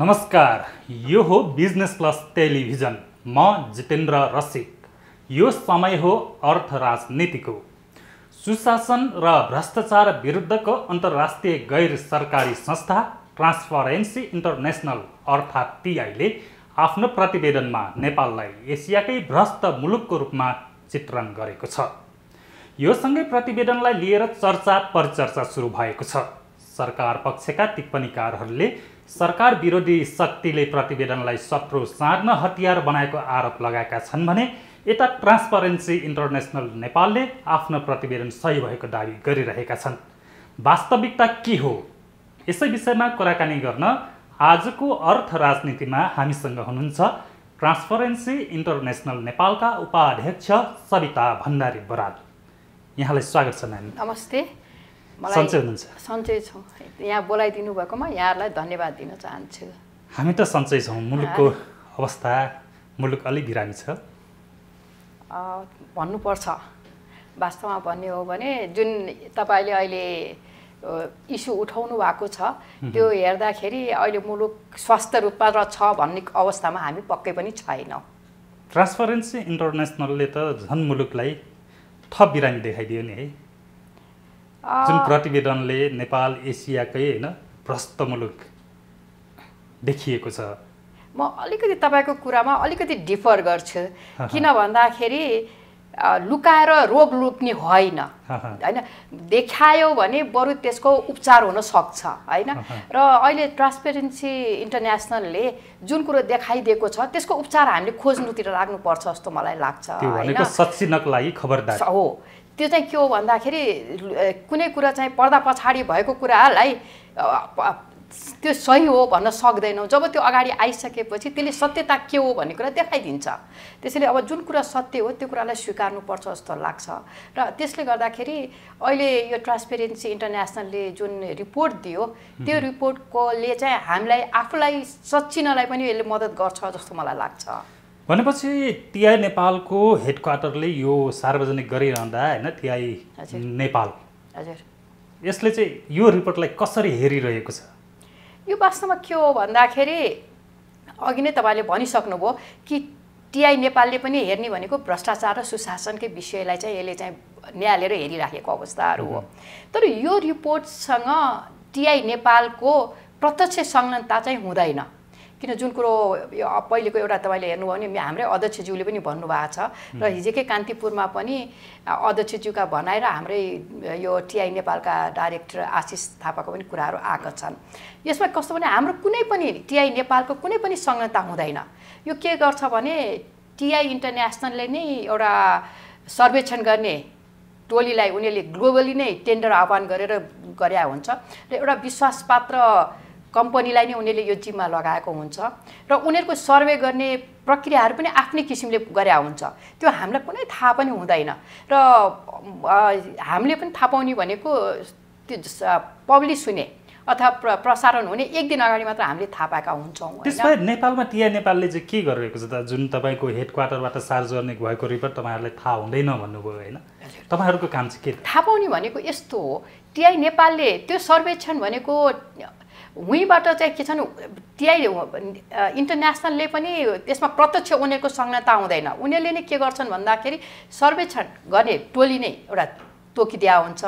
नमस्कार यो हो बिजनेस प्लस टेलिभिजन म जितेन्द्र रसिक यो समय हो अर्थ राजनीतिको सुशासन र भ्रष्टाचार विरुद्धको अन्तर्राष्ट्रिय गैर सरकारी संस्था ट्रान्सपरेन्सी इन्टरनेसनल अर्थात् टिआईले आफ्नो प्रतिवेदनमा नेपाललाई एसियाकै भ्रष्ट मुलुकको रूपमा चित्रण गरेको छ यो सँगै प्रतिवेदनलाई लिएर चर्चा परिचर्चा सुरु भएको छ सरकार पक्षका टिप्पणीकारहरूले सरकार विरोधी शक्तिले प्रतिवेदनलाई शत्रु सार्न हतियार बनाएको आरोप लगाएका छन् भने यता ट्रान्सपरेन्सी इन्टरनेसनल नेपालले आफ्नो प्रतिवेदन सही भएको दावी गरिरहेका छन् वास्तविकता के हो यसै विषयमा कुराकानी गर्न आजको अर्थ राजनीतिमा हामीसँग हुनुहुन्छ ट्रान्सपरेन्सी इन्टरनेसनल नेपालका उपाध्यक्ष सविता भण्डारी बराल यहाँलाई स्वागत छ नानी नमस्ते सन्चै हुनुहुन्छ सन्चै छौँ यहाँ बोलाइदिनु भएकोमा यहाँहरूलाई धन्यवाद दिन चाहन्छु हामी त सन्चै छौँ मुलुकको अवस्था मुलुक अलिक बिरामी छ भन्नुपर्छ वास्तवमा भन्ने हो भने जुन तपाईँले अहिले इस्यु उठाउनु भएको छ त्यो हेर्दाखेरि अहिले मुलुक स्वास्थ्य रूपमा र छ भन्ने अवस्थामा हामी पक्कै पनि छैनौँ ट्रान्सपरेन्सी इन्टरनेसनलले त झन् मुलुकलाई थप बिरामी देखाइदियो नि है जुन प्रतिवेदनले नेपाल एसियाकै होइन प्रस्त मुलुक देखिएको छ म अलिकति तपाईँको कुरामा अलिकति डिफर गर्छु किन भन्दाखेरि लुकाएर रोग लुक्ने होइन होइन देखायो भने बरु त्यसको उपचार हुन सक्छ होइन र अहिले ट्रान्सपेरेन्सी इन्टरनेसनलले जुन कुरो देखाइदिएको छ त्यसको उपचार हामीले खोज्नुतिर लाग्नुपर्छ जस्तो मलाई लाग्छ हो त्यो चाहिँ के हो भन्दाखेरि कुनै कुरा चाहिँ पर्दा पछाडि भएको कुरालाई त्यो सही हो भन्न सक्दैनौँ जब त्यो अगाडि आइसकेपछि त्यसले सत्यता के हो भन्ने कुरा देखाइदिन्छ त्यसैले अब जुन कुरा सत्य हो त्यो कुरालाई स्वीकार्नुपर्छ जस्तो लाग्छ र त्यसले गर्दाखेरि अहिले यो ट्रान्सपेरेन्सी इन्टरनेसनलले जुन रिपोर्ट दियो त्यो रिपोर्टकोले चाहिँ हामीलाई आफूलाई सचिनलाई पनि यसले मद्दत गर्छ जस्तो मलाई लाग्छ भनेपछि टिआई नेपालको हेड क्वार्टरले यो सार्वजनिक गरिरहँदा होइन टिआई नेपाल हजुर यसले चाहिँ यो रिपोर्टलाई कसरी हेरिरहेको छ यो वास्तवमा के हो भन्दाखेरि अघि नै तपाईँले भनिसक्नुभयो कि टिआई नेपालले पनि हेर्ने भनेको भ्रष्टाचार र सुशासनकै विषयलाई चाहिँ यसले चाहिँ न्यायालयर हेरिराखेको अवस्थाहरू हो तर यो रिपोर्टसँग टिआई नेपालको प्रत्यक्ष संलग्नता चाहिँ हुँदैन किन जुन कुरो यो पहिलेको एउटा तपाईँले हेर्नुभयो भने हाम्रै अध्यक्षज्यूले पनि भन्नुभएको छ र हिजोकै कान्तिपुरमा पनि अध्यक्षज्यूका भनाएर हाम्रै यो टिआई नेपालका डाइरेक्टर आशिष थापाको पनि कुराहरू आएका छन् यसमा कस्तो भने हाम्रो कुनै पनि टिआई नेपालको कुनै पनि संलग्नता हुँदैन यो के गर्छ भने टिआई इन्टरनेसनलले नै एउटा सर्वेक्षण गर्ने टोलीलाई उनीहरूले ग्लोबली नै टेन्डर आह्वान गरेर गरे हुन्छ र एउटा विश्वासपात्र कम्पनीलाई नै उनीहरूले यो जिम्मा लगाएको हुन्छ र उनीहरूको सर्वे गर्ने प्रक्रियाहरू पनि आफ्नै किसिमले गरे हुन्छ त्यो हामीलाई कुनै थाहा पनि हुँदैन र हामीले पनि थाहा पाउने भनेको त्यो पब्लिस हुने अथवा प्र प्रसारण हुने एक दिन अगाडि मात्र हामीले थाहा पाएका हुन्छौँ त्यसबाहेक नेपालमा टिआई नेपालले चाहिँ के गरिरहेको छ त जुन तपाईँको हेड क्वार्टरबाट गर्ने भएको रिपोर्ट तपाईँहरूलाई थाहा हुँदैन भन्नुभयो होइन तपाईँहरूको काम चाहिँ के थाहा पाउने भनेको यस्तो हो टिआई नेपालले त्यो सर्वेक्षण भनेको उहीँबाट चाहिँ के छ नि टिआई इन्टरनेसनलले पनि त्यसमा प्रत्यक्ष उनीहरूको संलग्नता हुँदैन उनीहरूले नै के गर्छन् भन्दाखेरि सर्वेक्षण गर्ने टोली नै एउटा तोकिदिया हुन्छ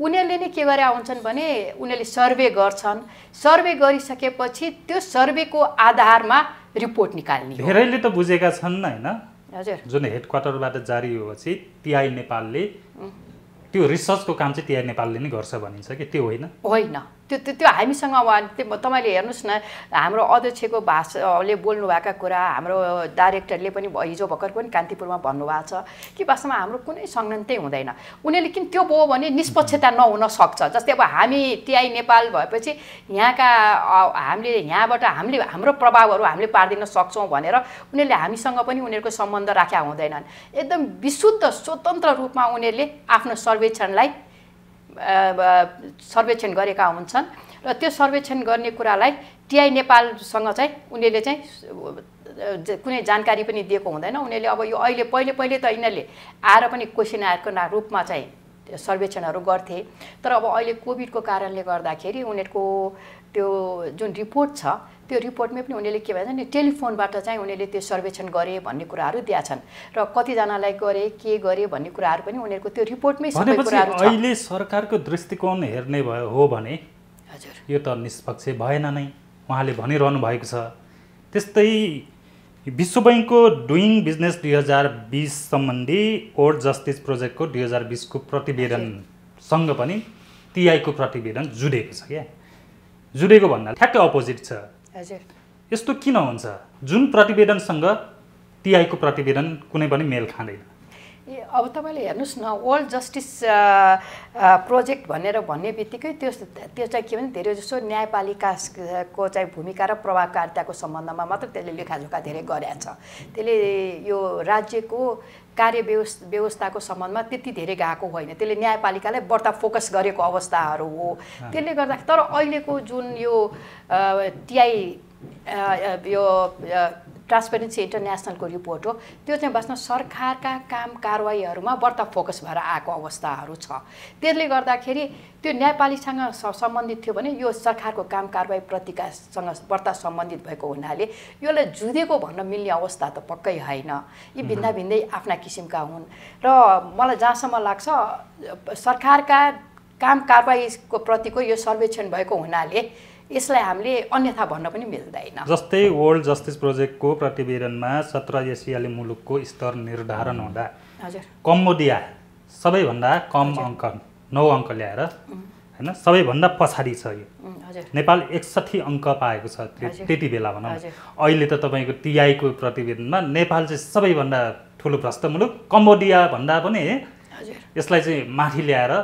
उनीहरूले नै के गरे हुन्छन् भने उनीहरूले सर्वे गर्छन् सर्वे गरिसकेपछि त्यो सर्वेको आधारमा रिपोर्ट निकाल्ने धेरैले त बुझेका छन् होइन हजुर जुन हेड क्वार्टरबाट जारी भएपछि टिआई नेपालले त्यो रिसर्चको काम चाहिँ टिआई नेपालले नै गर्छ भनिन्छ कि त्यो होइन होइन त्यो त्यो त्यो हामीसँग उहाँ तपाईँले हेर्नुहोस् न हाम्रो अध्यक्षको भाषाले बोल्नुभएका कुरा हाम्रो डाइरेक्टरले पनि हिजो भर्खर पनि कान्तिपुरमा भन्नुभएको छ कि वास्तवमा हाम्रो कुनै सङ्गन्तै हुँदैन उनीहरूले किन त्यो भयो भने निष्पक्षता नहुन सक्छ जस्तै अब हामी टिआई नेपाल भएपछि यहाँका हामीले यहाँबाट हामीले हाम्रो प्रभावहरू हामीले पारिदिन सक्छौँ भनेर उनीहरूले हामीसँग पनि उनीहरूको सम्बन्ध राख्या हुँदैनन् एकदम विशुद्ध स्वतन्त्र रूपमा उनीहरूले आफ्नो सर्वेक्षणलाई सर्वेक्षण गरेका हुन्छन् र त्यो सर्वेक्षण गर्ने कुरालाई टिआई नेपालसँग चाहिँ उनीहरूले चाहिँ कुनै जानकारी पनि दिएको हुँदैन उनीहरूले अब यो अहिले पहिले पहिले त यिनीहरूले आएर पनि क्वेसन आएको रूपमा चाहिँ सर्वेक्षणहरू गर्थे तर अब अहिले कोभिडको कारणले गर्दाखेरि उनीहरूको त्यो जुन रिपोर्ट छ त्यो रिपोर्टमै पनि उनीहरूले के भन्छ नि टेलिफोनबाट चाहिँ उनीहरूले त्यो सर्वेक्षण गरे भन्ने कुराहरू छन् र कतिजनालाई गरे के गरे भन्ने कुराहरू पनि उनीहरूको त्यो रिपोर्टमै अहिले सरकारको दृष्टिकोण हेर्ने भयो हो भने हजुर यो त निष्पक्ष भएन नै उहाँले भनिरहनु भएको छ त्यस्तै विश्व ब्याङ्कको डुइङ बिजनेस दुई हजार बिस सम्बन्धी ओल्ड जस्टिस प्रोजेक्टको दुई हजार बिसको प्रतिवेदनसँग पनि टिआईको प्रतिवेदन जुडेको छ क्या जुडेको भन्दा ठ्याक्कै अपोजिट छ यस्तो किन हुन्छ जुन प्रतिवेदनसँग टिआईको प्रतिवेदन कुनै पनि मेल खाँदैन अब तपाईँले हेर्नुहोस् न वर्ल्ड जस्टिस प्रोजेक्ट भनेर भन्ने बित्तिकै त्यो त्यो चाहिँ के भने धेरैजसो न्यायपालिकाको चाहिँ भूमिका र प्रभावकारिताको सम्बन्धमा मात्र त्यसले लेखाजोखा धेरै गरेका छ त्यसले यो राज्यको कार्य व्यवस्थाको सम्बन्धमा त्यति धेरै गएको होइन त्यसले न्यायपालिकालाई बढ्ता फोकस गरेको अवस्थाहरू हो त्यसले गर्दा तर अहिलेको जुन यो टिआई यो ट्रान्सपेरेन्सी इन्टरनेसनलको रिपोर्ट हो त्यो चाहिँ बस्न सरकारका काम कारवाहीहरूमा बढ्ता फोकस भएर आएको अवस्थाहरू छ त्यसले गर्दाखेरि त्यो न्यायपालिकासँग सम्बन्धित थियो भने यो सरकारको काम कारवाही प्रतिकासँग बढ्ता सम्बन्धित भएको हुनाले यसलाई जुधेको भन्न मिल्ने अवस्था त पक्कै होइन यी भिन्दा भिन्दै आफ्ना किसिमका हुन् र मलाई जहाँसम्म लाग्छ सरकारका काम कारवाहीको प्रतिको यो सर्वेक्षण भएको हुनाले यसलाई हामीले अन्यथा भन्न पनि मिल्दैन जस्तै वर्ल्ड जस्टिस प्रोजेक्टको प्रतिवेदनमा सत्र एसियाली मुलुकको स्तर निर्धारण हुँदा कम्बोडिया सबैभन्दा कम अङ्क नौ अङ्क ल्याएर होइन सबैभन्दा पछाडि छ यो नेपाल एकसठी अङ्क पाएको छ त्यति बेला भनौँ अहिले त तपाईँको टिआईको प्रतिवेदनमा नेपाल चाहिँ सबैभन्दा ठुलो भ्रष्ट मुलुक कम्बोडिया भन्दा पनि यसलाई चाहिँ माथि ल्याएर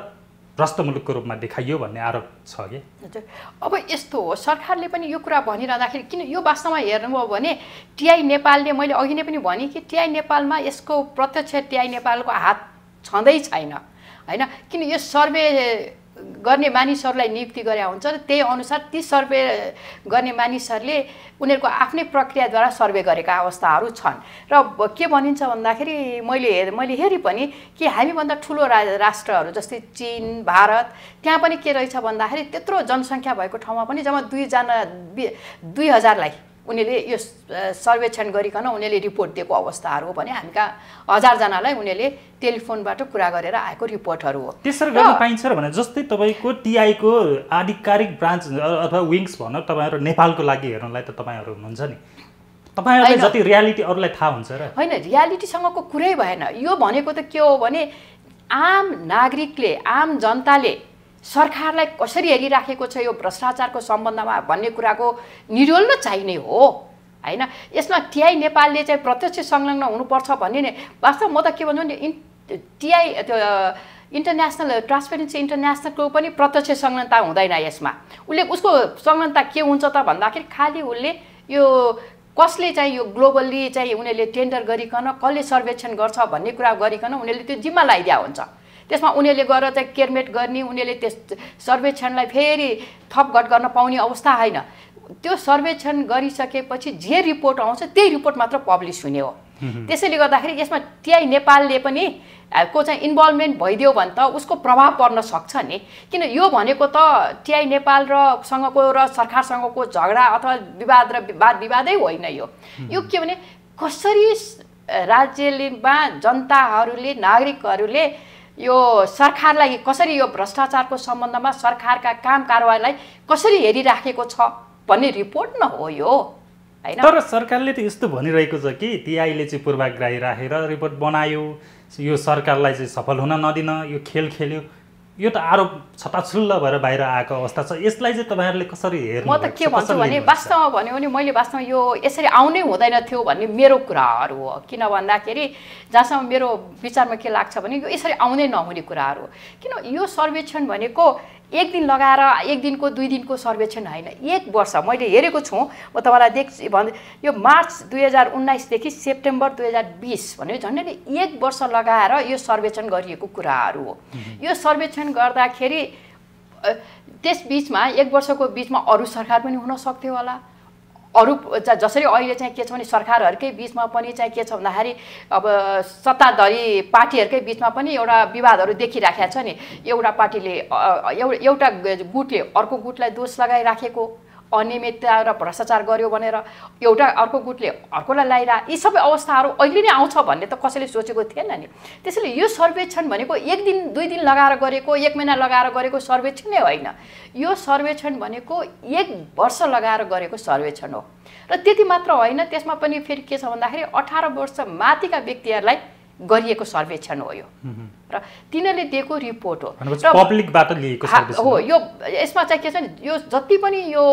भ्रष्ट मुलुकको रूपमा देखाइयो भन्ने आरोप छ कि हजुर अब यस्तो हो सरकारले पनि यो कुरा भनिरहँदाखेरि किन यो वास्तवमा हेर्नुभयो भने टिआई नेपालले मैले अघि नै पनि भने कि टिआई नेपालमा यसको प्रत्यक्ष टिआई नेपालको हात छँदै छैन होइन किन यो सर्वे गर्ने मानिसहरूलाई नियुक्ति गरे हुन्छ र त्यही अनुसार ती सर्वे गर्ने मानिसहरूले उनीहरूको आफ्नै प्रक्रियाद्वारा सर्वे गरेका अवस्थाहरू छन् र के भनिन्छ भन्दाखेरि मैले हे मैले हेरेँ पनि कि हामीभन्दा ठुलो रा राष्ट्रहरू जस्तै चिन भारत त्यहाँ पनि के रहेछ भन्दाखेरि त्यत्रो जनसङ्ख्या भएको ठाउँमा पनि जम्मा दुईजना दुई हजारलाई उनीहरूले यो सर्वेक्षण गरिकन उनीहरूले रिपोर्ट दिएको अवस्थाहरू हो भने हामी कहाँ हजारजनालाई उनीहरूले टेलिफोनबाट कुरा गरेर आएको रिपोर्टहरू हो त्यसरी गर्न पाइन्छ र भने जस्तै तपाईँको टिआईको आधिकारिक ब्रान्च अथवा विङ्स भन तपाईँहरू नेपालको लागि हेर्नलाई त तपाईँहरू हुनुहुन्छ नि तपाईँहरूलाई जति रियालिटी अरूलाई थाहा हुन्छ र होइन रियालिटीसँगको कुरै भएन यो भनेको त के हो भने आम नागरिकले आम जनताले सरकारलाई कसरी हेरिराखेको छ यो भ्रष्टाचारको सम्बन्धमा भन्ने कुराको निरोल नै चाहिने हो होइन यसमा टिआई नेपालले चाहिँ प्रत्यक्ष संलग्न हुनुपर्छ भन्ने नै वास्तव म त के भन्छु भने इन् टिआई त्यो इन्टरनेसनल ट्रान्सपेरेन्सी इन्टरनेसनलको पनि प्रत्यक्ष संलग्नता हुँदैन यसमा उसले उसको संलग्नता के हुन्छ त भन्दाखेरि खालि उसले यो कसले चाहिँ यो ग्लोबल्ली चाहिँ उनीहरूले टेन्डर गरिकन कसले सर्वेक्षण गर्छ भन्ने कुरा गरिकन उनीहरूले त्यो जिम्मा लगाइदिया हुन्छ त्यसमा उनीहरूले गएर चाहिँ केयरमेट गर्ने उनीहरूले त्यस सर्वेक्षणलाई फेरि थपघट गर्न पाउने अवस्था होइन त्यो सर्वेक्षण गरिसकेपछि जे रिपोर्ट आउँछ त्यही रिपोर्ट मात्र पब्लिस हुने हो त्यसैले गर्दाखेरि यसमा टिआई नेपालले पनि को चाहिँ इन्भल्भमेन्ट भइदियो भने त उसको प्रभाव पर्न सक्छ नि किन यो भनेको त टिआई नेपाल र सँगको र सरकारसँगको झगडा अथवा विवाद र वाद विवादै होइन यो यो के भने कसरी राज्यलेमा जनताहरूले नागरिकहरूले यो सरकारलाई कसरी यो भ्रष्टाचारको सम्बन्धमा सरकारका काम कारवाहीलाई कसरी हेरिराखेको छ भन्ने रिपोर्ट न हो यो होइन तर सरकारले त यस्तो भनिरहेको छ कि टिआईले चाहिँ पूर्वाग्राही राखेर रिपोर्ट बनायो यो सरकारलाई चाहिँ सफल हुन नदिन यो खेल खेल्यो यो त आरोप छताछुल्ल भएर बाहिर आएको अवस्था छ यसलाई चाहिँ तपाईँहरूले कसरी हेर्नु म त के भन्छु भने वास्तवमा भन्यो भने मैले वास्तवमा यो यसरी आउनै हुँदैन थियो भन्ने मेरो कुराहरू हो किन भन्दाखेरि जहाँसम्म मेरो विचारमा के लाग्छ भने यो यसरी आउनै नहुने कुराहरू किन यो सर्वेक्षण भनेको एक दिन लगाएर एक दिनको दुई दिनको सर्वेक्षण होइन एक वर्ष मैले हेरेको छु म तपाईँलाई देख भन् यो मार्च दुई हजार उन्नाइसदेखि सेप्टेम्बर दुई हजार बिस भन्यो झन्डै एक वर्ष लगाएर यो सर्वेक्षण गरिएको कुराहरू हो यो सर्वेक्षण गर्दाखेरि त्यस बिचमा एक वर्षको बिचमा अरू सरकार पनि हुन सक्थ्यो होला अरू जसरी अहिले चाहिँ के छ भने सरकारहरूकै बिचमा पनि चाहिँ के छ भन्दाखेरि अब सत्ताधारी पार्टीहरूकै बिचमा पनि एउटा विवादहरू देखिराखेको छ नि एउटा पार्टीले एउटा गुटले अर्को गुटलाई दोष लगाइराखेको अनियमितता र भ्रष्टाचार गर्यो भनेर एउटा अर्को गुटले अर्कोलाई लाइरह यी सबै अवस्थाहरू अहिले नै आउँछ भन्ने त कसैले सोचेको थिएन नि त्यसैले यो सर्वेक्षण भनेको एक दिन दुई दिन लगाएर गरेको एक महिना लगाएर गरेको सर्वेक्षण नै होइन यो सर्वेक्षण भनेको एक वर्ष लगाएर गरेको सर्वेक्षण हो र त्यति मात्र होइन त्यसमा पनि फेरि के छ भन्दाखेरि अठार वर्ष माथिका व्यक्तिहरूलाई गरिएको सर्वेक्षण हो यो र तिनीहरूले दिएको रिपोर्ट हो पब्लिकबाट लिएको हो यो यसमा चाहिँ के छ यो जति पनि यो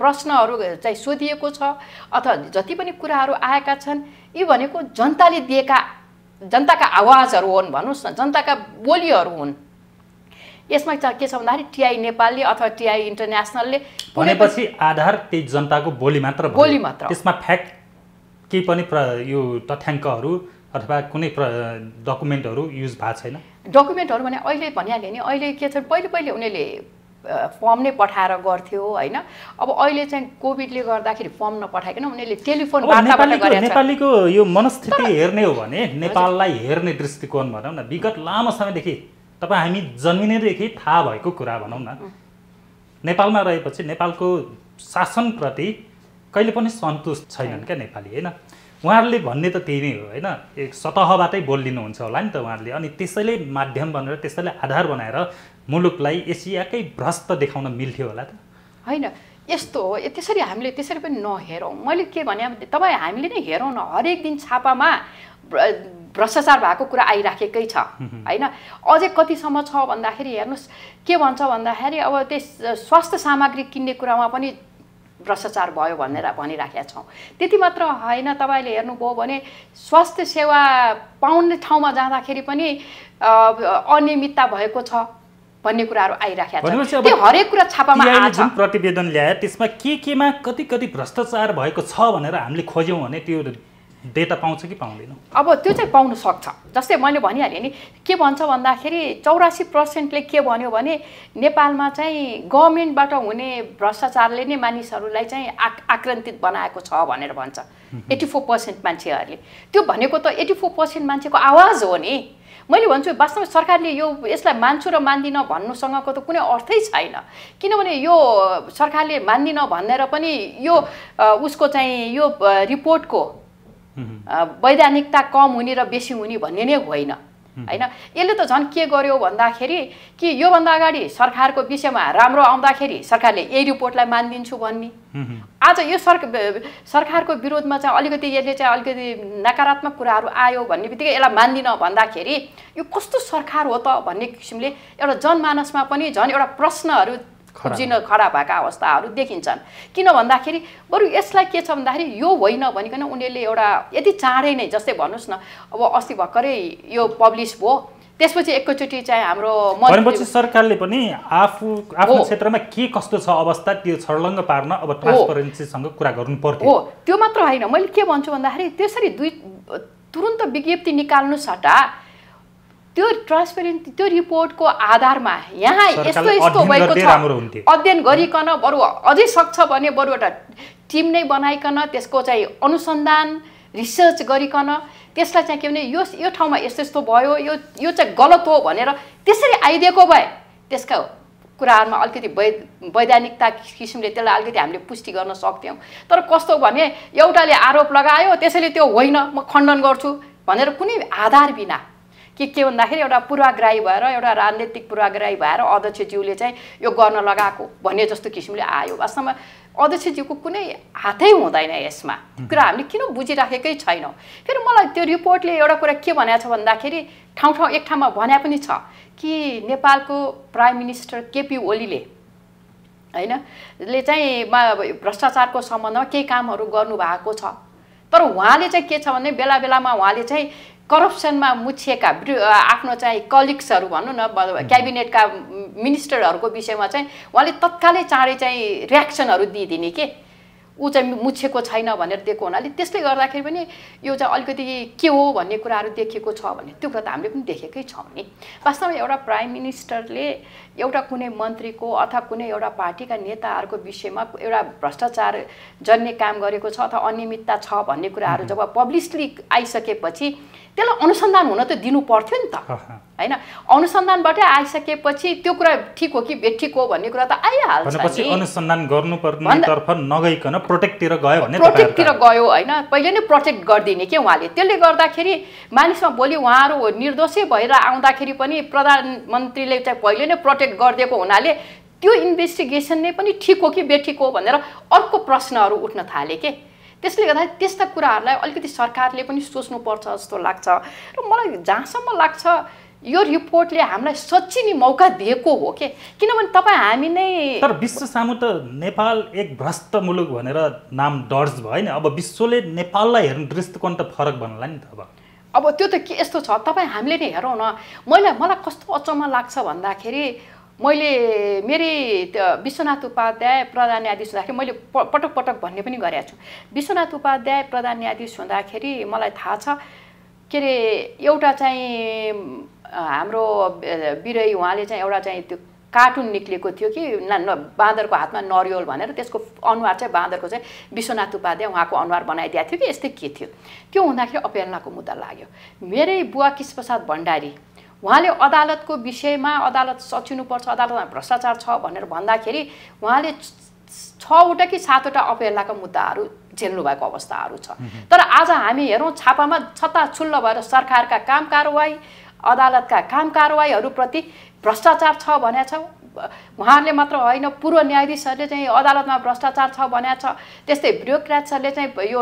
प्रश्नहरू चाहिँ सोधिएको छ अथवा जति पनि कुराहरू आएका छन् यी भनेको जनताले दिएका जनताका आवाजहरू हुन् भन्नुहोस् न जनताका बोलीहरू हुन् यसमा के छ भन्दाखेरि टिआई नेपालले अथवा टिआई इन्टरनेसनलले भनेपछि आधार त्यही जनताको बोली मात्र बोली मात्र त्यसमा फ्याक्ट केही पनि प्र यो तथ्याङ्कहरू अथवा कुनै प्र डकुमेन्टहरू युज भएको छैन डकुमेन्टहरू भने अहिले भनिहालेँ नि अहिले के छ पहिले पहिले उनीहरूले फर्म नै पठाएर गर्थ्यो होइन अब अहिले चाहिँ कोभिडले गर्दाखेरि फर्म नपठाइकन उनीहरूले टेलिफोन नेपालीको यो मनस्थिति हेर्ने हो भने नेपाललाई हेर्ने दृष्टिकोण भनौँ न विगत लामो समयदेखि तपाईँ हामी जन्मिनेदेखि थाहा भएको कुरा भनौँ न नेपालमा रहेपछि नेपालको शासनप्रति कहिले पनि सन्तुष्ट छैनन् क्या नेपाली होइन उहाँहरूले भन्ने त त्यही नै हो होइन एक सतहबाटै बोलिदिनुहुन्छ होला नि त उहाँहरूले अनि त्यसैले माध्यम बनेर त्यसैले आधार बनाएर मुलुकलाई एसियाकै भ्रष्ट देखाउन मिल्थ्यो होला त होइन यस्तो हो त्यसरी हामीले त्यसरी पनि नहेरौँ मैले के भने तपाईँ हामीले नै हेरौँ न हरेक दिन छापामा भ्रष्टाचार भएको कुरा आइराखेकै छ होइन अझै कतिसम्म छ भन्दाखेरि हेर्नुहोस् के भन्छ भन्दाखेरि अब त्यस स्वास्थ्य सामग्री किन्ने कुरामा पनि भ्रष्टाचार भयो भनेर भनिराखेका छौँ त्यति मात्र होइन तपाईँले हेर्नुभयो भने स्वास्थ्य सेवा पाउने ठाउँमा जाँदाखेरि पनि अनियमितता भएको छ भन्ने कुराहरू आइराखेका छ त्यो हरेक कुरा छापामा जुन प्रतिवेदन ल्याए त्यसमा के केमा कति कति भ्रष्टाचार भएको छ भनेर हामीले खोज्यौँ भने त्यो डेटा पाउँछ कि पाउँदैन अब त्यो चाहिँ पाउन सक्छ जस्तै मैले भनिहालेँ नि के भन्छ भन्दाखेरि चौरासी पर्सेन्टले के भन्यो भने नेपालमा चाहिँ गभर्मेन्टबाट हुने भ्रष्टाचारले नै मानिसहरूलाई चाहिँ आक आक्रन्तित बनाएको छ भनेर भन्छ एट्टी फोर पर्सेन्ट मान्छेहरूले त्यो भनेको त एट्टी फोर पर्सेन्ट मान्छेको आवाज हो नि मैले भन्छु वास्तवमा सरकारले यो यसलाई मान्छु र मान्दिनँ भन्नुसँगको त कुनै अर्थै छैन किनभने यो सरकारले मान्दिनँ भनेर पनि यो उसको चाहिँ यो रिपोर्टको वैधानिकता कम हुने र बेसी हुने भन्ने नै होइन होइन यसले त झन् के गर्यो भन्दाखेरि कि योभन्दा अगाडि सरकारको विषयमा राम्रो आउँदाखेरि सरकारले यही रिपोर्टलाई मानिदिन्छु भन्ने आज यो सरकारको विरोधमा चाहिँ अलिकति यसले चाहिँ अलिकति नकारात्मक कुराहरू आयो भन्ने बित्तिकै यसलाई मान्दिनँ भन्दाखेरि यो कस्तो सरकार हो त भन्ने किसिमले एउटा जनमानसमा पनि झन् एउटा प्रश्नहरू उब्जिन खडा भएका अवस्थाहरू देखिन्छन् किन भन्दाखेरि बरु यसलाई के छ भन्दाखेरि यो होइन भनिकन उनीहरूले एउटा यति चाँडै नै जस्तै भन्नुहोस् न अब अस्ति भर्खरै यो पब्लिस भयो त्यसपछि एकैचोटि चाहिँ हाम्रो सरकारले पनि आफू आफ्नो क्षेत्रमा के कस्तो छ अवस्था त्यो छर्लङ्ग पार्न अब ट्रान्सपरेन्सीसँग कुरा गर्नु पर्छ हो त्यो मात्र होइन मैले के भन्छु भन्दाखेरि त्यसरी दुई तुरन्त विज्ञप्ति निकाल्नु सट्टा त्यो ट्रान्सपेरेन्ट त्यो रिपोर्टको आधारमा यहाँ यस्तो यस्तो भएको छ अध्ययन गरिकन बरु अझै सक्छ भने बरु एउटा टिम नै बनाइकन त्यसको चाहिँ अनुसन्धान रिसर्च गरिकन त्यसलाई चाहिँ के भने यो यो ठाउँमा यस्तो यस्तो भयो यो यो चाहिँ गलत हो भनेर त्यसरी आइदिएको भए त्यसका कुराहरूमा अलिकति वै वैधानिकता किसिमले त्यसलाई अलिकति हामीले पुष्टि गर्न सक्थ्यौँ तर कस्तो भने एउटाले आरोप लगायो त्यसैले त्यो होइन म खण्डन गर्छु भनेर कुनै आधार बिना के के भन्दाखेरि एउटा पूर्वाग्राही भएर एउटा राजनीतिक पूर्वाग्राही भएर अध्यक्षज्यूले चाहिँ यो गर्न लगाएको भन्ने जस्तो किसिमले आयो वास्तवमा अध्यक्षज्यूको कुनै हातै हुँदैन यसमा कुरा हामीले किन बुझिराखेकै छैनौँ फेरि मलाई त्यो रिपोर्टले एउटा कुरा के भनेको छ भन्दाखेरि ठाउँ ठाउँ एक ठाउँमा भने पनि छ कि नेपालको प्राइम मिनिस्टर केपी ओलीले होइन ले चाहिँ भ्रष्टाचारको सम्बन्धमा केही कामहरू गर्नुभएको छ तर उहाँले चाहिँ के छ भने बेला बेलामा उहाँले चाहिँ करप्सनमा मुछिएका आफ्नो चाहिँ कलिग्सहरू भनौँ न क्याबिनेटका मिनिस्टरहरूको विषयमा चाहिँ उहाँले तत्कालै चाँडै चाहिँ रियाक्सनहरू दिइदिने के ऊ चाहिँ मुछेको छैन भनेर दिएको हुनाले त्यसले गर्दाखेरि पनि यो चाहिँ अलिकति के हो भन्ने कुराहरू देखेको छ भने त्यो कुरा त हामीले पनि देखेकै छौँ नि वास्तवमा एउटा प्राइम मिनिस्टरले एउटा कुनै मन्त्रीको अथवा कुनै एउटा पार्टीका नेताहरूको विषयमा एउटा भ्रष्टाचार जन्ने काम गरेको छ अथवा अनियमितता छ भन्ने कुराहरू जब पब्लिसली आइसकेपछि त्यसलाई अनुसन्धान हुन त दिनु पर्थ्यो नि त होइन अनुसन्धानबाटै आइसकेपछि त्यो कुरा ठिक हो कि बेठिक हो भन्ने कुरा त आइहाल्छ अनुसन्धान गर्नुपर्नेतर्फ नगइकन प्रोटेक्टतिर गयो भने प्रोटेक्टतिर गयो होइन पहिले नै प्रोटेक्ट गरिदिने के उहाँले त्यसले गर्दाखेरि मानिसमा भोलि उहाँहरू निर्दोषै भएर आउँदाखेरि पनि प्रधानमन्त्रीले चाहिँ पहिले नै प्रोटेक्ट इन्भेस्टिगेट गरिदिएको हुनाले त्यो इन्भेस्टिगेसन नै पनि ठिक हो कि बेठिक हो भनेर अर्को प्रश्नहरू उठ्न थाले के त्यसले गर्दा त्यस्ता कुराहरूलाई अलिकति सरकारले पनि सोच्नुपर्छ जस्तो लाग्छ र मलाई जहाँसम्म लाग्छ यो रिपोर्टले हामीलाई सचिने मौका दिएको हो के किनभने तपाईँ हामी नै तर विश्व सामु त नेपाल एक भ्रष्ट मुलुक भनेर नाम डर्ज भयो नि अब विश्वले नेपाललाई हेर्ने दृष्टिकोण त फरक भन्नुलाई नि त अब अब त्यो त के यस्तो छ तपाईँ हामीले नै हेरौँ न मैले मलाई कस्तो अचम्म लाग्छ भन्दाखेरि मैले मेरै विश्वनाथ उपाध्याय प्रधान न्यायाधीश हुँदाखेरि मैले पटक पटक भन्ने पनि गरेको छु विश्वनाथ उपाध्याय प्रधान न्यायाधीश हुँदाखेरि मलाई थाहा छ के अरे एउटा चाहिँ हाम्रो बिरै उहाँले चाहिँ एउटा चाहिँ त्यो कार्टुन निक्लिएको थियो कि न बाँदरको हातमा नरियोल भनेर त्यसको अनुहार चाहिँ बाँदरको चाहिँ विश्वनाथ उपाध्याय उहाँको अनुहार बनाइदिएको थियो कि यस्तै के थियो त्यो हुँदाखेरि अपेलनाको मुद्दा लाग्यो मेरै बुवा किसप्रसाद भण्डारी उहाँले अदालतको विषयमा अदालत सचिनुपर्छ अदालतमा भ्रष्टाचार छ भनेर भन्दाखेरि उहाँले छवटा कि सातवटा अपेलाका मुद्दाहरू झेल्नु भएको अवस्थाहरू छ तर आज हामी हेरौँ छापामा छताछुल्ल भएर सरकारका काम कारवाही अदालतका काम कारवाहीहरूप्रति भ्रष्टाचार छ भने छ उहाँहरूले मात्र होइन पूर्व न्यायाधीशहरूले चाहिँ अदालतमा भ्रष्टाचार छ भने छ त्यस्तै ब्युरोक्रेट्सहरूले चाहिँ यो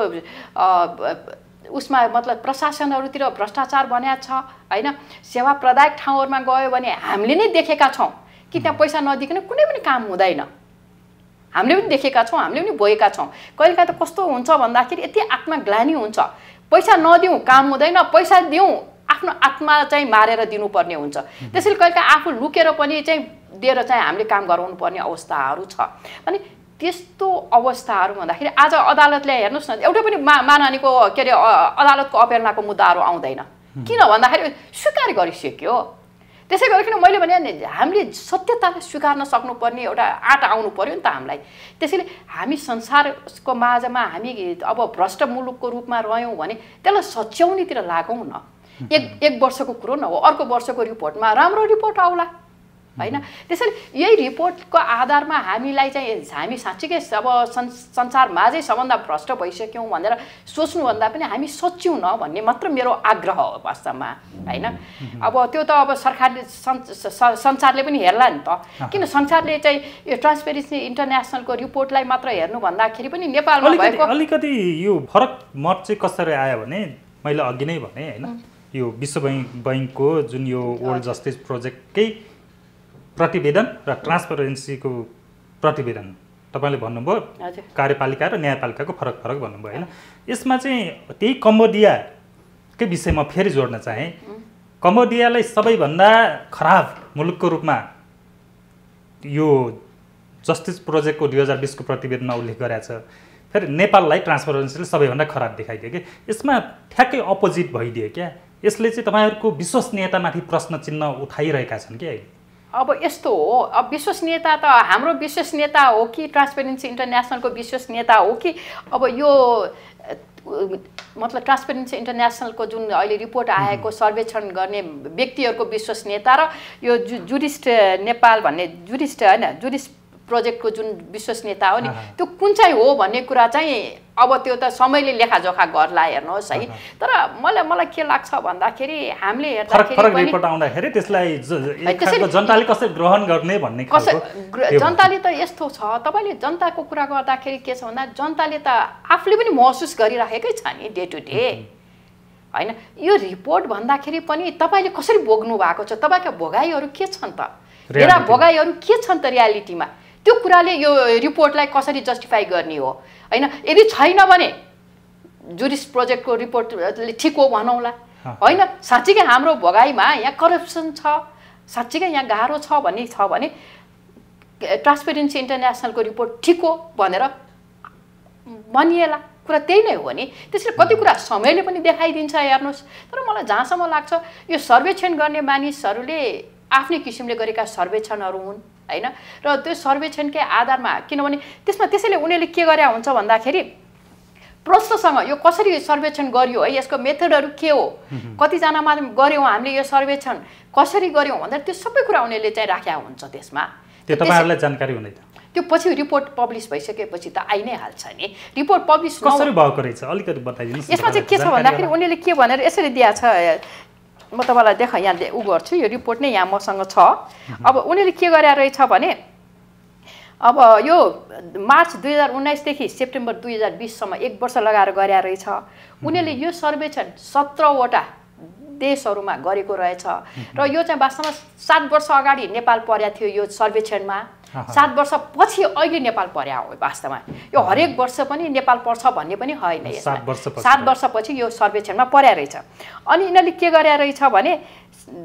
उसमा मतलब प्रशासनहरूतिर भ्रष्टाचार बनाएको छ होइन सेवा प्रदायक ठाउँहरूमा गयो भने हामीले नै देखेका छौँ कि त्यहाँ पैसा नदिकन कुनै पनि काम हुँदैन हामीले पनि देखेका छौँ हामीले पनि भोगेका छौँ कहिलेकाहीँ त कस्तो हुन्छ भन्दाखेरि यति आत्मग्लानी हुन्छ पैसा नदिउँ काम हुँदैन पैसा दिउँ आफ्नो आत्मा चाहिँ मारेर दिनुपर्ने हुन्छ त्यसैले कहिलेकाहीँ आफू लुकेर पनि चाहिँ दिएर चाहिँ हामीले काम गराउनु पर्ने अवस्थाहरू छ अनि त्यस्तो अवस्थाहरू भन्दाखेरि आज अदालतले हेर्नुहोस् न एउटा पनि मा मानहानीको के अरे अदालतको अपेरणाको मुद्दाहरू आउँदैन किन भन्दाखेरि स्वीकार गरिसक्यो त्यसै गरिकन मैले भने हामीले सत्यतालाई स्वीकार्न सक्नुपर्ने एउटा आँटा आउनु पऱ्यो नि त हामीलाई त्यसैले हामी संसारको माझमा हामी अब भ्रष्ट मुलुकको रूपमा रह्यौँ भने त्यसलाई सच्याउनेतिर लागौँ न एक एक वर्षको कुरो न हो अर्को वर्षको रिपोर्टमा राम्रो रिपोर्ट आउला होइन त्यसैले यही रिपोर्टको आधारमा हामीलाई चाहिँ हामी साँच्चीकै अब सं संसारमाझै सबभन्दा भ्रष्ट भइसक्यौँ भनेर सोच्नुभन्दा पनि हामी सोच्यौँ न भन्ने मात्र मेरो आग्रह हो वास्तवमा होइन अब त्यो त अब सरकारले संसारले पनि हेर्ला नि त किन संसारले चाहिँ यो ट्रान्सपेरेन्सी इन्टरनेसनलको रिपोर्टलाई मात्र हेर्नु भन्दाखेरि पनि नेपालमा भएको अलिकति यो फरक मत चाहिँ कसरी आयो भने मैले अघि नै भने होइन यो विश्व बैङ्क बैङ्कको जुन यो वर्ल्ड जस्टिस प्रोजेक्टकै प्रतिवेदन र ट्रान्सपरेन्सीको प्रतिवेदन तपाईँले भन्नुभयो कार्यपालिका र न्यायपालिकाको फरक फरक भन्नुभयो होइन यसमा चाहिँ त्यही कम्बोडियाकै विषयमा फेरि जोड्न चाहेँ कम्बोडियालाई सबैभन्दा खराब मुलुकको रूपमा यो जस्टिस प्रोजेक्टको दुई हजार बिसको प्रतिवेदनमा उल्लेख गरेको छ फेरि नेपाललाई ट्रान्सपरेन्सीले सबैभन्दा खराब देखाइदियो कि यसमा ठ्याक्कै अपोजिट भइदियो क्या यसले चाहिँ तपाईँहरूको विश्वसनीयतामाथि प्रश्न चिन्ह उठाइरहेका छन् कि अहिले अब यस्तो हो अब विश्वसनीयता त हाम्रो विश्वसनीयता हो कि ट्रान्सपेरेन्सी इन्टरनेसनलको विश्वसनीयता हो कि अब यो मतलब ट्रान्सपेरेन्सी इन्टरनेसनलको जुन अहिले रिपोर्ट आएको सर्वेक्षण गर्ने व्यक्तिहरूको विश्वसनीयता र यो जु जुरिस्ट नेपाल भन्ने जुरिस्ट होइन जुरिस्ट प्रोजेक्टको जुन विश्वसनीयता हो नि त्यो कुन चाहिँ हो भन्ने कुरा चाहिँ अब त्यो त समयले लेखाजोखा गर्ला हेर्नुहोस् है तर मलाई मलाई के लाग्छ भन्दाखेरि हामीले हेर्दाखेरि जनताले त यस्तो छ तपाईँले जनताको कुरा गर्दाखेरि के छ भन्दा जनताले त आफूले पनि महसुस गरिराखेकै छ नि डे टु डे होइन यो रिपोर्ट भन्दाखेरि पनि तपाईँले कसरी भोग्नु भएको छ तपाईँका भोगाइहरू के छन् त मेरा भोगाइहरू के छन् त रियालिटीमा त्यो कुराले यो रिपोर्टलाई कसरी जस्टिफाई गर्ने हो होइन यदि छैन भने जुरिस प्रोजेक्टको रिपोर्टले ठिक हो भनौँला होइन साँच्चीकै हाम्रो भगाईमा यहाँ करप्सन छ साँच्चीकै यहाँ गाह्रो छ भन्ने छ भने ट्रान्सपेरेन्सी इन्टरनेसनलको रिपोर्ट ठिक हो भनेर भनिएला कुरा त्यही नै हो नि त्यसरी कति कुरा समयले पनि देखाइदिन्छ हेर्नुहोस् तर मलाई जहाँसम्म लाग्छ यो सर्वेक्षण गर्ने मानिसहरूले आफ्नै किसिमले गरेका सर्वेक्षणहरू हुन् होइन र त्यो सर्वेक्षणकै आधारमा किनभने त्यसमा त्यसैले उनीहरूले के गरे हुन्छ भन्दाखेरि प्रश्नसँग यो कसरी सर्वेक्षण गरियो है यसको मेथडहरू के हो कतिजनामा गऱ्यौँ हामीले यो सर्वेक्षण कसरी गऱ्यौँ भन्दा त्यो सबै कुरा उनीहरूले चाहिँ राखेको हुन्छ त्यसमा त्यो तपाईँहरूलाई जानकारी हुँदैन त्यो पछि रिपोर्ट पब्लिस भइसकेपछि त आइ नै हाल्छ नि रिपोर्ट पब्लिस कसरी भएको रहेछ अलिकति बताइदिनुहोस् यसमा चाहिँ के छ भन्दाखेरि उनीहरूले के भनेर यसरी दिएछ म तपाईँलाई देख यहाँ ऊ गर्छु यो रिपोर्ट नै यहाँ मसँग छ अब उनीहरूले के गरे रहेछ भने अब यो मार्च दुई हजार उन्नाइसदेखि सेप्टेम्बर दुई हजार बिससम्म एक वर्ष लगाएर गरे रहेछ उनीहरूले यो सर्वेक्षण सत्रवटा देशहरूमा गरेको रहेछ र यो चाहिँ वास्तवमा सात वर्ष अगाडि नेपाल परेको थियो यो सर्वेक्षणमा सात वर्षपछि अहिले नेपाल पर्या हो वास्तवमा यो हरेक वर्ष पनि नेपाल पर्छ भन्ने पनि होइन सात वर्षपछि यो सर्वेक्षणमा पर्या रहेछ अनि यिनीहरूले के गरे रहेछ भने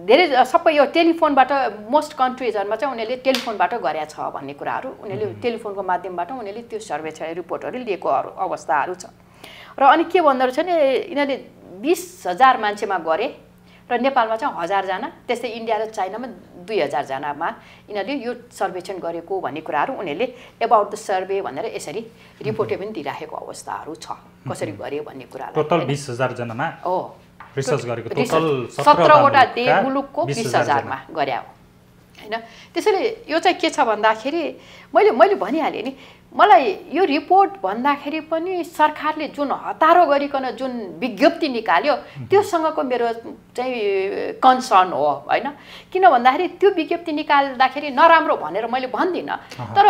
धेरै सबै यो टेलिफोनबाट मोस्ट कन्ट्रिजहरूमा चाहिँ उनीहरूले टेलिफोनबाट गरेका छ भन्ने कुराहरू उनीहरूले टेलिफोनको माध्यमबाट उनीहरूले त्यो सर्वेक्षण रिपोर्टहरू लिएको अवस्थाहरू छ र अनि के भन्दो रहेछ भने यिनीहरूले बिस हजार मान्छेमा गरे र नेपालमा चाहिँ हजारजना त्यस्तै इन्डिया र चाइनामा दुई हजारजनामा यिनीहरूले यो सर्वेक्षण गरेको भन्ने कुराहरू उनीहरूले एबाउट द सर्वे भनेर यसरी रिपोर्टे पनि दिइराखेको अवस्थाहरू छ कसरी गर्यो भन्ने कुरा टोटल बिस हजारजनामा हो रिसर्च गरेको टोटल सत्रवटा देश मुलुकको बिस हजारमा गरे होइन त्यसैले यो चाहिँ के छ भन्दाखेरि मैले मैले भनिहालेँ नि मलाई यो रिपोर्ट भन्दाखेरि पनि सरकारले जुन हतारो गरिकन जुन विज्ञप्ति निकाल्यो त्योसँगको मेरो चाहिँ कन्सर्न हो होइन किन भन्दाखेरि त्यो विज्ञप्ति निकाल्दाखेरि नराम्रो भनेर मैले भन्दिनँ तर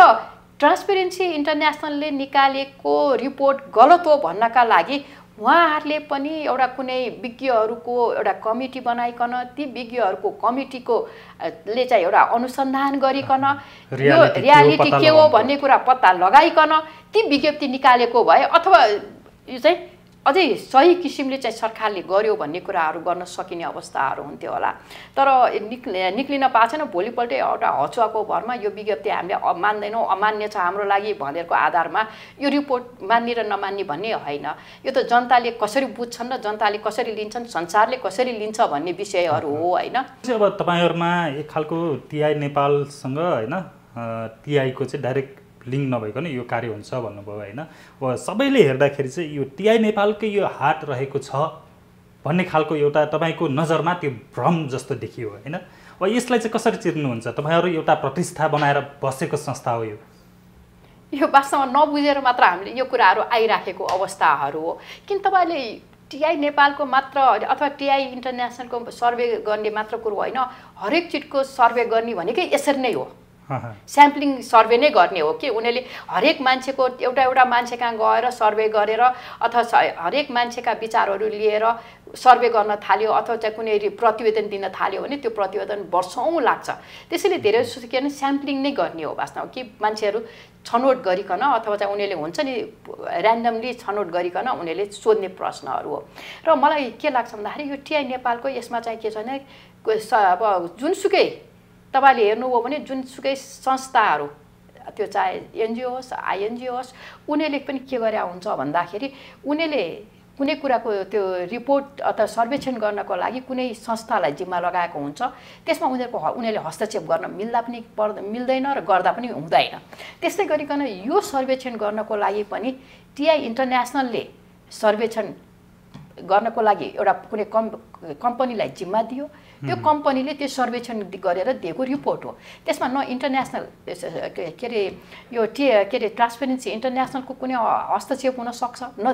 ट्रान्सपेरेन्सी इन्टरनेसनलले निकालेको रिपोर्ट गलत हो भन्नका लागि उहाँहरूले पनि एउटा कुनै विज्ञहरूको एउटा कमिटी बनाइकन ती विज्ञहरूको कमिटीको ले चाहिँ एउटा अनुसन्धान गरिकन यो रियालिटी के हो भन्ने कुरा पत्ता लगाइकन ती विज्ञप्ति निकालेको भए अथवा यो चाहिँ अझै सही किसिमले चाहिँ सरकारले गर्यो भन्ने कुराहरू गर्न सकिने अवस्थाहरू हुन्थ्यो होला तर निक्ल निक्लिन पाएको छैन भोलिपल्ट एउटा हचुवाको भरमा यो विज्ञप्ति हामीले मान्दैनौँ अमान्य छ हाम्रो लागि भनेरको आधारमा यो रिपोर्ट मान्ने र नमान्ने भन्ने होइन यो त जनताले कसरी बुझ्छन् र जनताले कसरी लिन्छन् संसारले कसरी लिन्छ भन्ने विषयहरू हो होइन अब तपाईँहरूमा एक खालको टिआई नेपालसँग होइन टिआईको चाहिँ डाइरेक्ट लिङ्क नभइकन यो कार्य हुन्छ भन्नुभयो होइन सबैले हेर्दाखेरि चाहिँ यो टिआई नेपालकै यो हात रहेको छ भन्ने खालको एउटा तपाईँको नजरमा त्यो भ्रम जस्तो देखियो होइन अब यसलाई चाहिँ कसरी चिर्नुहुन्छ तपाईँहरू एउटा प्रतिष्ठा बनाएर बसेको संस्था हो यो यो वास्तवमा नबुझेर मात्र हामीले यो कुराहरू आइराखेको अवस्थाहरू हो किन तपाईँले टिआई नेपालको मात्र अथवा टिआई इन्टरनेसनलको सर्वे गर्ने मात्र कुरो होइन हरेक चिजको सर्वे गर्ने भनेकै यसरी नै हो स्याम्पलिङ सर्वे नै गर्ने हो कि उनीहरूले हरेक मान्छेको एउटा एउटा मान्छे कहाँ गएर सर्वे गरेर अथवा हरेक मान्छेका विचारहरू लिएर सर्वे गर्न थाल्यो अथवा चाहिँ कुनै प्रतिवेदन दिन थाल्यो भने त्यो प्रतिवेदन वर्षौँ लाग्छ त्यसैले धेरै जस्तो के भने स्याम्पलिङ नै गर्ने हो वास्तवमा कि मान्छेहरू छनौट गरिकन अथवा चाहिँ उनीहरूले हुन्छ नि ऱ्यान्डमली छनौट गरिकन उनीहरूले सोध्ने प्रश्नहरू हो र मलाई के लाग्छ भन्दाखेरि यो टिआई नेपालको यसमा चाहिँ के छ भने अब जुनसुकै तपाईँले हेर्नुभयो भने जुनसुकै संस्थाहरू त्यो चाहे एनजिओ होस् आइएनजिओ होस् उनीहरूले पनि के गरे हुन्छ भन्दाखेरि उनीहरूले कुनै कुराको त्यो रिपोर्ट अथवा सर्वेक्षण गर्नको लागि कुनै संस्थालाई जिम्मा लगाएको हुन्छ त्यसमा उनीहरूको उनीहरूले हस्तक्षेप गर्न मिल्दा पनि पर् मिल्दैन र गर्दा पनि हुँदैन त्यस्तै गरिकन यो सर्वेक्षण गर्नको लागि पनि टिआई इन्टरनेसनलले सर्वेक्षण गर्नको लागि एउटा कुनै कम् कम्पनीलाई जिम्मा दियो त्यो कम्पनीले त्यो सर्वेक्षण गरेर दिएको रिपोर्ट हो त्यसमा न इन्टरनेसनल के अरे यो टे के अरे ट्रान्सपेरेन्सी इन्टरनेसनलको कुनै हस्तक्षेप हुनसक्छ न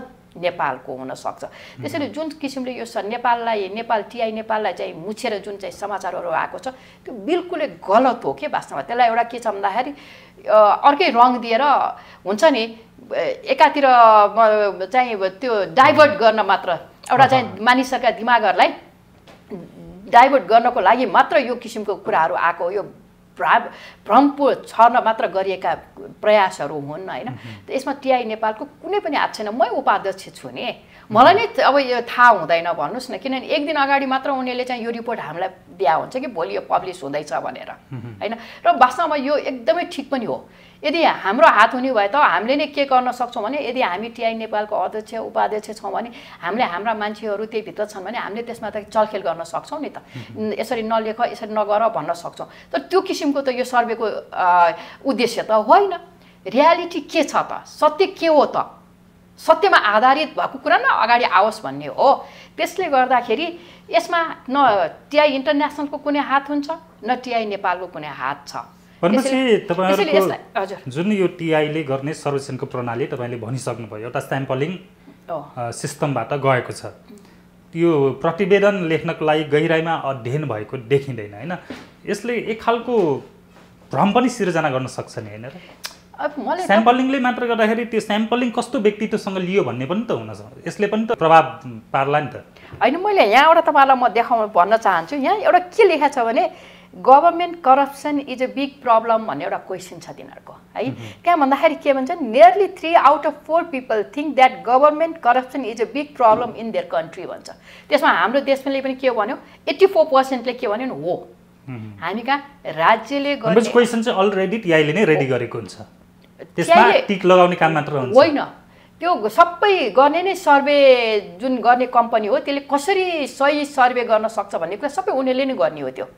नेपालको हुनसक्छ त्यसैले जुन किसिमले यो नेपाललाई नेपाल टिआई नेपाललाई चाहिँ मुछेर जुन चाहिँ समाचारहरू आएको छ त्यो बिल्कुलै गलत हो के वास्तवमा त्यसलाई एउटा के छ भन्दाखेरि अर्कै रङ दिएर हुन्छ नि एकातिर चाहिँ त्यो डाइभर्ट गर्न मात्र एउटा चाहिँ मानिसहरूका दिमागहरूलाई डाइभर्ट गर्नको लागि मात्र यो किसिमको कुराहरू आएको यो भ्रा भ्रमको छर्न मात्र गरिएका प्रयासहरू हुन् होइन यसमा टिआई नेपालको कुनै पनि हात छैन मै उपाध्यक्ष छु नि मलाई नै अब यो थाहा हुँदैन भन्नुहोस् न किनभने एक दिन अगाडि मात्र उनीहरूले चाहिँ यो रिपोर्ट हामीलाई दिया हुन्छ कि भोलि यो पब्लिस हुँदैछ भनेर होइन र वास्तवमा यो एकदमै ठिक पनि हो यदि हाम्रो हात हुने भए त हामीले नै के गर्न सक्छौँ भने यदि हामी टिआई नेपालको अध्यक्ष उपाध्यक्ष छौँ भने हामीले हाम्रा मान्छेहरू त्यही भित्र छन् भने हामीले त्यसमा त चलखेल गर्न सक्छौँ नि त यसरी नलेख यसरी नगर भन्न सक्छौँ तर त्यो किसिम किसिमको त यो सर्वेको उद्देश्य त होइन रियालिटी के छ त सत्य के हो त सत्यमा आधारित भएको कुरा न अगाडि आओस् भन्ने हो त्यसले गर्दाखेरि यसमा न टिआई इन्टरनेसनलको कुनै हात हुन्छ न टिआई नेपालको कुनै हात छ भनेपछि तपाईँहरूको जुन यो टिआईले गर्ने सर्वेक्षणको प्रणाली तपाईँले भनिसक्नुभयो एउटा स्याम्पलिङ सिस्टमबाट गएको छ त्यो प्रतिवेदन लेख्नको लागि गहिराईमा अध्ययन भएको देखिँदैन होइन यसले एक खालको भ्रम पनि सिर्जना गर्न सक्छ नि होइन स्याम्पलिङले मात्र गर्दाखेरि त्यो स्याम्पलिङ कस्तो व्यक्तित्वसँग लियो भन्ने पनि त हुन यसले पनि त प्रभाव पार्ला नि त होइन मैले यहाँबाट तपाईँलाई म देखाउन भन्न चाहन्छु यहाँ एउटा के लेखा छ भने government corruption is a big problem भन्ने एउटा क्वेसन छ तिनीहरूको है त्यहाँ भन्दाखेरि के भन्छ nearly three out of four people think that government corruption is a big problem in their country भन्छ त्यसमा हाम्रो देशले पनि के भन्यो एट्टी फोर पर्सेन्टले के भन्यो नि हो हामी कहाँ राज्यले क्वेसन चाहिँ अलरेडी टिआईले नै रेडी गरेको हुन्छ त्यसमा टिक लगाउने काम मात्र हुन्छ होइन त्यो सबै गर्ने नै सर्वे जुन गर्ने कम्पनी हो त्यसले कसरी सही सर्वे गर्न सक्छ भन्ने कुरा सबै उनीहरूले नै गर्ने हो त्यो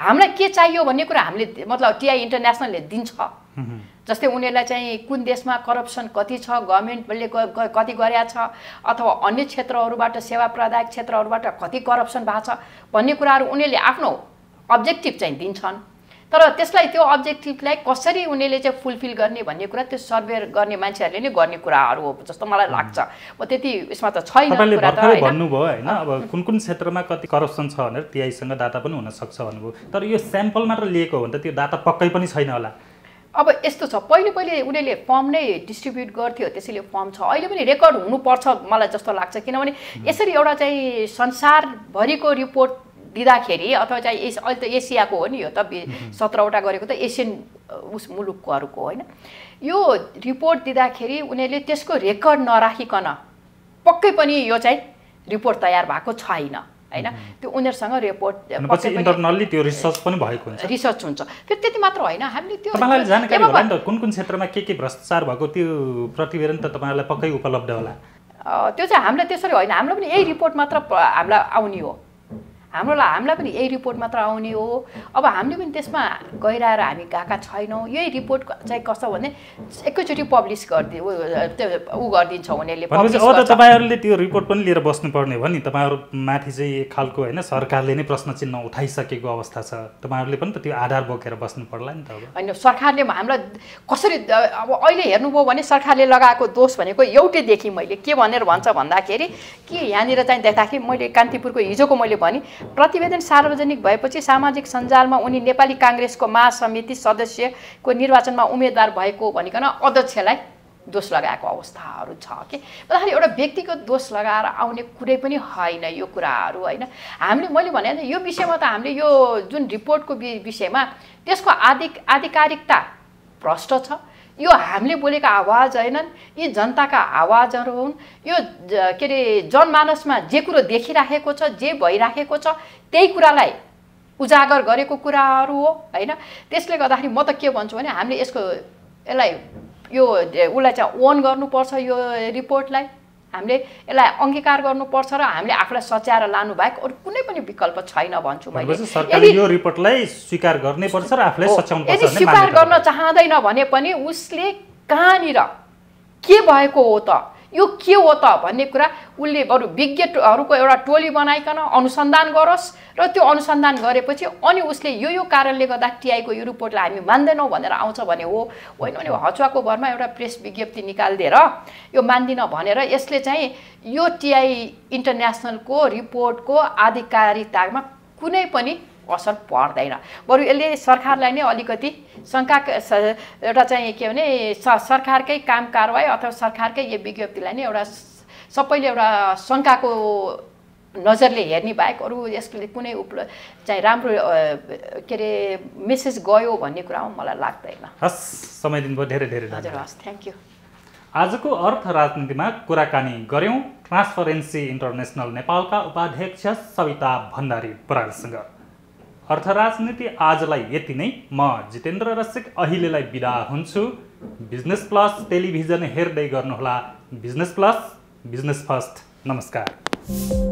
हामीलाई के चाहियो भन्ने कुरा हामीले मतलब टिआई इन्टरनेसनलले दिन्छ जस्तै उनीहरूलाई चाहिँ कुन देशमा करप्सन कति छ गभर्मेन्टले कति गरेका छ अथवा अन्य क्षेत्रहरूबाट सेवा प्रदायक क्षेत्रहरूबाट कति करप्सन भएको छ भन्ने कुराहरू उनीहरूले आफ्नो अब्जेक्टिभ चाहिँ दिन्छन् तर त्यसलाई त्यो अब्जेक्टिभलाई कसरी उनीहरूले चाहिँ फुलफिल गर्ने भन्ने कुरा त्यो सर्वे गर्ने मान्छेहरूले नै गर्ने कुराहरू हो जस्तो मलाई लाग्छ म त्यति यसमा त छैन भन्नुभयो होइन अब कुन कुन क्षेत्रमा कति करप्सन छ भनेर टिआईसँग डाटा पनि हुनसक्छ भन्नुभयो तर यो स्याम्पल मात्र लिएको हो भने त त्यो डाटा पक्कै पनि छैन होला अब यस्तो छ पहिले पहिले उनीहरूले फर्म नै डिस्ट्रिब्युट गर्थ्यो त्यसैले फर्म छ अहिले पनि रेकर्ड हुनुपर्छ मलाई जस्तो लाग्छ किनभने यसरी एउटा चाहिँ संसारभरिको रिपोर्ट दिँदाखेरि अथवा चाहिँ एस अहिले त एसियाको हो नि यो त सत्रवटा गरेको त एसियन उस मुलुकहरूको होइन यो रिपोर्ट दिँदाखेरि उनीहरूले त्यसको रेकर्ड नराखिकन पक्कै पनि यो चाहिँ रिपोर्ट तयार भएको छैन होइन त्यो उनीहरूसँग रिपोर्ट इन्टरनल्ली त्यो रिसर्च पनि भएको हुन्छ रिसर्च हुन्छ फेरि त्यति मात्र होइन हामीले त्यो जानकारी होला नि त कुन कुन क्षेत्रमा के के भ्रष्टाचार भएको त्यो प्रतिवेदन त तपाईँहरूलाई पक्कै उपलब्ध होला त्यो चाहिँ हामीलाई त्यसरी होइन हामीलाई पनि यही रिपोर्ट मात्र हामीलाई आउने हो हाम्रोलाई हामीलाई पनि यही रिपोर्ट मात्र आउने हो अब हामीले पनि त्यसमा गइरहेर हामी गएका छैनौँ यही रिपोर्ट चाहिँ कस्तो भने एकैचोटि पब्लिस गरिदियो ऊ गरिदिन्छ उनीहरूले अब तपाईँहरूले त्यो रिपोर्ट पनि लिएर बस्नुपर्ने हो नि तपाईँहरू माथि चाहिँ एक खालको होइन सरकारले नै प्रश्न चिन्ह उठाइसकेको अवस्था छ तपाईँहरूले पनि त त्यो आधार बोकेर बस्नु पर्ला नि त होइन सरकारले हामीलाई कसरी अब अहिले हेर्नुभयो भने सरकारले लगाएको दोष भनेको एउटै देखेँ मैले के भनेर भन्छ भन्दाखेरि के यहाँनिर चाहिँ देख्दाखेरि मैले कान्तिपुरको हिजोको मैले भनेँ प्रतिवेदन सार्वजनिक भएपछि सामाजिक सञ्जालमा उनी नेपाली काङ्ग्रेसको महासमिति सदस्यको निर्वाचनमा उम्मेद्वार भएको भनिकन अध्यक्षलाई दोष लगाएको अवस्थाहरू छ कि भन्दाखेरि एउटा व्यक्तिगत दोष लगाएर आउने कुरै पनि होइन यो कुराहरू होइन हामीले मैले भने यो विषयमा त हामीले यो जुन रिपोर्टको विषयमा त्यसको आधिक आधिकारिकता भ्रष्ट छ यो हामीले बोलेको आवाज होइनन् यी जनताका आवाजहरू हुन् यो के अरे जनमानसमा जे कुरो देखिराखेको छ जे भइराखेको छ त्यही कुरालाई उजागर गरेको कुराहरू हो होइन त्यसले गर्दाखेरि म त के भन्छु भने हामीले यसको यसलाई यो उसलाई चाहिँ ओन गर्नुपर्छ यो रिपोर्टलाई हामीले यसलाई अङ्गीकार गर्नुपर्छ र हामीले आफूलाई सच्याएर लानु बाहेक अरू कुनै पनि विकल्प छैन भन्छु मैले स्वीकार पर्छ र आफूलाई यदि स्वीकार गर्न चाहँदैन भने पनि उसले कहाँनिर के भएको हो त यो के हो त भन्ने कुरा उसले बरु विज्ञहरूको एउटा टोली बनाइकन अनुसन्धान गरोस् र त्यो अनुसन्धान गरेपछि अनि उसले यो यो कारणले गर्दा टिआईको यो रिपोर्टलाई हामी मान्दैनौँ भनेर आउँछ भने हो होइन भने हचुवाको भरमा एउटा प्रेस विज्ञप्ति निकालिदिएर यो मान्दिनँ भनेर यसले चाहिँ यो टिआई इन्टरनेसनलको रिपोर्टको आधिकारिकतामा कुनै पनि असर पर्दैन बरु यसले सरकारलाई नै अलिकति शङ्का एउटा चाहिँ के भने सरकारकै काम कारवाही अथवा सरकारकै यो विज्ञप्तिलाई नै एउटा सबैले एउटा शङ्काको नजरले हेर्ने बाहेक अरू यसले कुनै उप चाहिँ राम्रो के अरे मेसेज गयो भन्ने कुरामा मलाई लाग्दैन हस् समय दिनुभयो धेरै धेरै हजुर हस् थ्याङ्क यू आजको अर्थ राजनीतिमा कुराकानी गऱ्यौँ ट्रान्सपरेन्सी इन्टरनेसनल नेपालका उपाध्यक्ष सविता भण्डारी बरालसँग राजनीति आजलाई यति नै म जितेन्द्र रसिक अहिलेलाई बिदा हुन्छु बिजनेस प्लस टेलिभिजन हेर्दै गर्नुहोला बिजनेस प्लस बिजनेस फर्स्ट नमस्कार